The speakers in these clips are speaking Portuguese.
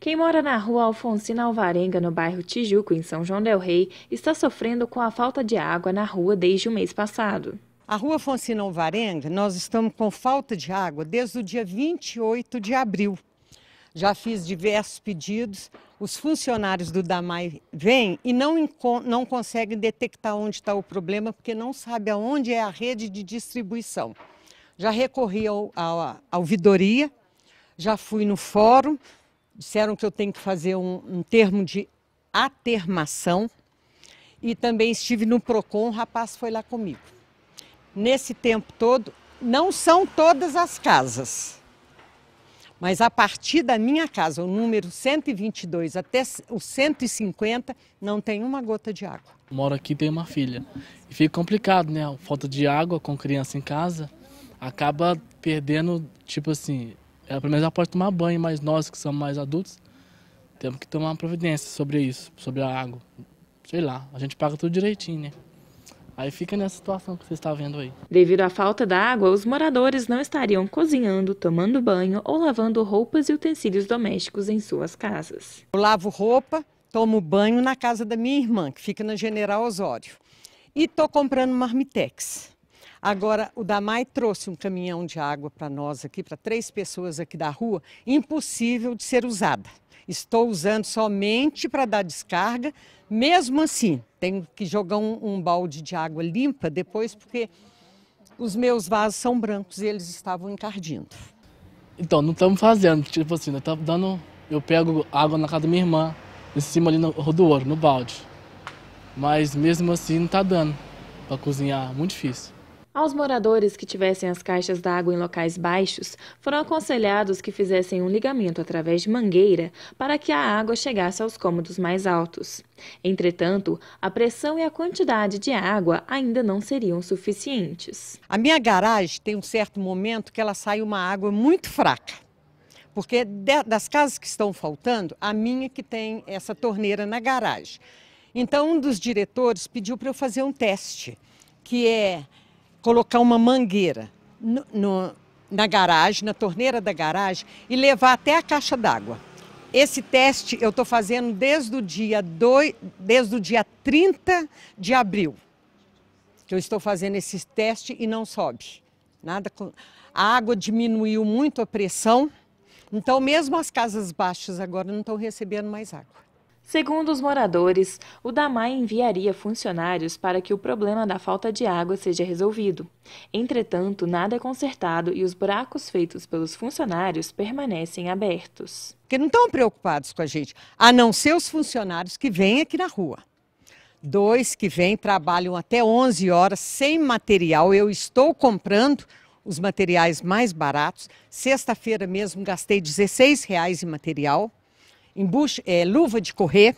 Quem mora na rua Alfonsina Alvarenga, no bairro Tijuco, em São João del Rei, está sofrendo com a falta de água na rua desde o mês passado. A rua Alfonsina Alvarenga, nós estamos com falta de água desde o dia 28 de abril. Já fiz diversos pedidos, os funcionários do DAMAI vêm e não, não conseguem detectar onde está o problema, porque não sabe aonde é a rede de distribuição. Já recorri ao, ao, à ouvidoria, já fui no fórum, disseram que eu tenho que fazer um, um termo de atermação e também estive no PROCON, o rapaz foi lá comigo. Nesse tempo todo, não são todas as casas, mas a partir da minha casa, o número 122 até o 150, não tem uma gota de água. Moro aqui tenho uma filha. E fica complicado, né? Falta de água com criança em casa, acaba perdendo, tipo assim, ela pelo menos ela pode tomar banho, mas nós que somos mais adultos temos que tomar providência sobre isso, sobre a água. Sei lá, a gente paga tudo direitinho, né? Aí fica nessa situação que você está vendo aí. Devido à falta da água, os moradores não estariam cozinhando, tomando banho ou lavando roupas e utensílios domésticos em suas casas. Eu lavo roupa, tomo banho na casa da minha irmã, que fica na General Osório. E estou comprando marmitex. Agora, o Damai trouxe um caminhão de água para nós aqui, para três pessoas aqui da rua, impossível de ser usada. Estou usando somente para dar descarga. Mesmo assim, tenho que jogar um, um balde de água limpa depois, porque os meus vasos são brancos e eles estavam encardindo. Então, não estamos fazendo, tipo assim, eu né? tá dando. Eu pego água na casa da minha irmã, em cima ali no rodouro, no balde. Mas mesmo assim não está dando para cozinhar, muito difícil. Aos moradores que tivessem as caixas d'água em locais baixos, foram aconselhados que fizessem um ligamento através de mangueira para que a água chegasse aos cômodos mais altos. Entretanto, a pressão e a quantidade de água ainda não seriam suficientes. A minha garagem tem um certo momento que ela sai uma água muito fraca. Porque das casas que estão faltando, a minha que tem essa torneira na garagem. Então, um dos diretores pediu para eu fazer um teste, que é colocar uma mangueira no, no, na garagem, na torneira da garagem e levar até a caixa d'água. Esse teste eu estou fazendo desde o, dia desde o dia 30 de abril. Que eu estou fazendo esse teste e não sobe. Nada A água diminuiu muito a pressão. Então, mesmo as casas baixas agora não estão recebendo mais água. Segundo os moradores, o Damai enviaria funcionários para que o problema da falta de água seja resolvido. Entretanto, nada é consertado e os buracos feitos pelos funcionários permanecem abertos. Porque não estão preocupados com a gente, a não ser os funcionários que vêm aqui na rua. Dois que vêm trabalham até 11 horas sem material. Eu estou comprando os materiais mais baratos. Sexta-feira mesmo gastei 16 reais em material embucha, é, luva de correr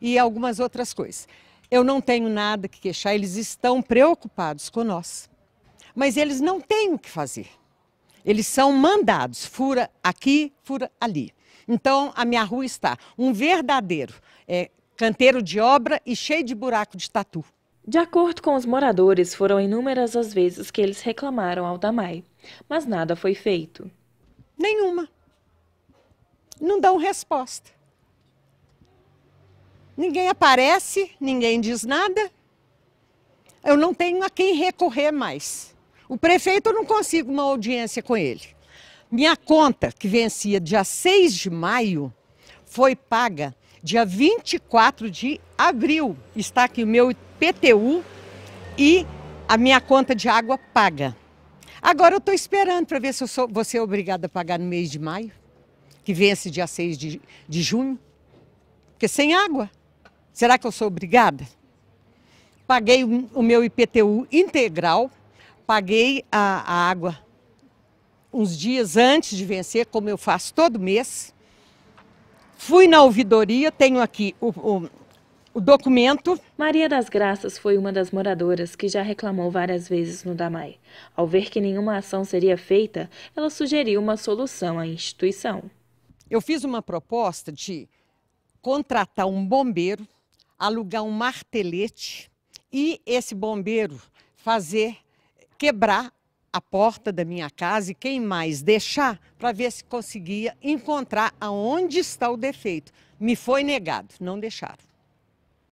e algumas outras coisas. Eu não tenho nada que queixar, eles estão preocupados com nós. Mas eles não têm o que fazer. Eles são mandados, fura aqui, fura ali. Então, a minha rua está um verdadeiro é, canteiro de obra e cheio de buraco de tatu. De acordo com os moradores, foram inúmeras as vezes que eles reclamaram ao Damai, mas nada foi feito. Nenhuma não dão resposta. Ninguém aparece, ninguém diz nada. Eu não tenho a quem recorrer mais. O prefeito eu não consigo uma audiência com ele. Minha conta, que vencia dia 6 de maio, foi paga dia 24 de abril. Está aqui o meu PTU e a minha conta de água paga. Agora eu estou esperando para ver se eu sou, vou ser obrigada a pagar no mês de maio que vence dia 6 de, de junho. Porque sem água, será que eu sou obrigada? Paguei o, meu IPTU integral, paguei a, a água uns dias antes de vencer, como eu faço todo mês. Fui na ouvidoria, tenho aqui o, o, o, documento. Maria das Graças foi uma das moradoras que já reclamou várias vezes no Damai. Ao ver que nenhuma ação seria feita, ela sugeriu uma solução à instituição. Eu fiz uma proposta de contratar um bombeiro, alugar um martelete e esse bombeiro fazer quebrar a porta da minha casa e quem mais deixar para ver se conseguia encontrar aonde está o defeito. Me foi negado, não deixaram.